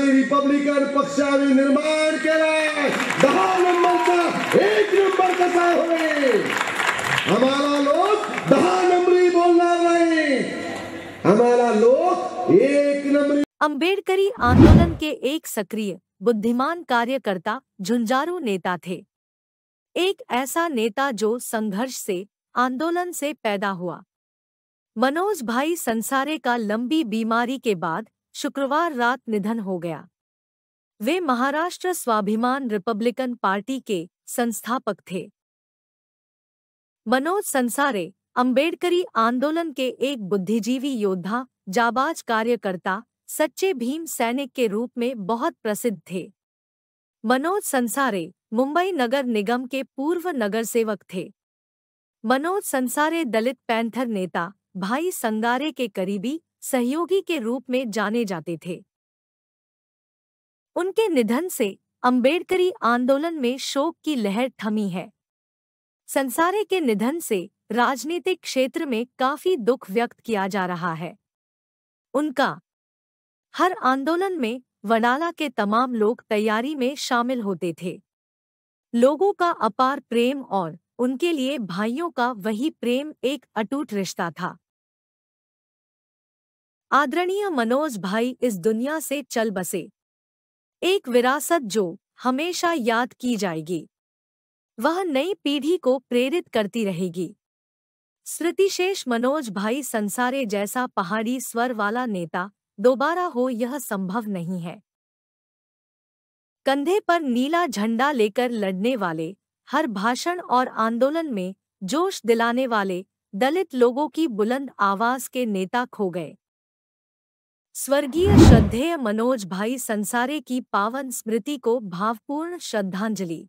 Republican पक्षावी निर्माण के दहा नंबरचा एक नंबर कसा होईल हमारा लोग दहा नंबरी बोलणार नाही आम्हाला लोक एक नंबर अम्बेडकरी आंदोलन के एक सक्रिय बुद्धिमान कार्यकर्ता झुंझारू नेता थे एक ऐसा नेता जो संघर्ष से आंदोलन से पैदा हुआ मनोज भाई संसारे का लंबी बीमारी के बाद शुक्रवार रात निधन हो गया वे महाराष्ट्र स्वाभिमान रिपब्लिकन पार्टी के संस्थापक थे मनोज संसारे अंबेडकरी आंदोलन के एक बुद्धिजीवी योद्धा जाबाज कार्यकर्ता सच्चे भीम सैनिक के रूप में बहुत प्रसिद्ध थे मनोज संसारे मुंबई नगर निगम के पूर्व नगर सेवक थे मनोज संसारे दलित पैंथर नेता भाई संगारे के करीबी सहयोगी के रूप में जाने जाते थे उनके निधन से अंबेडकरी आंदोलन में शोक की लहर थमी है संसारे के निधन से राजनीतिक क्षेत्र में काफी दुख व्यक्त किया जा रहा है उनका हर आंदोलन में वडाला के तमाम लोग तैयारी में शामिल होते थे लोगों का अपार प्रेम और उनके लिए भाइयों का वही प्रेम एक अटूट रिश्ता था आदरणीय मनोज भाई इस दुनिया से चल बसे एक विरासत जो हमेशा याद की जाएगी वह नई पीढ़ी को प्रेरित करती रहेगी स्मृतिशेष मनोज भाई संसारे जैसा पहाड़ी स्वर वाला नेता दोबारा हो यह संभव नहीं है कंधे पर नीला झंडा लेकर लड़ने वाले हर भाषण और आंदोलन में जोश दिलाने वाले दलित लोगों की बुलंद आवाज के नेता खो गए स्वर्गीय श्रद्धेय मनोज भाई संसारे की पावन स्मृति को भावपूर्ण श्रद्धांजलि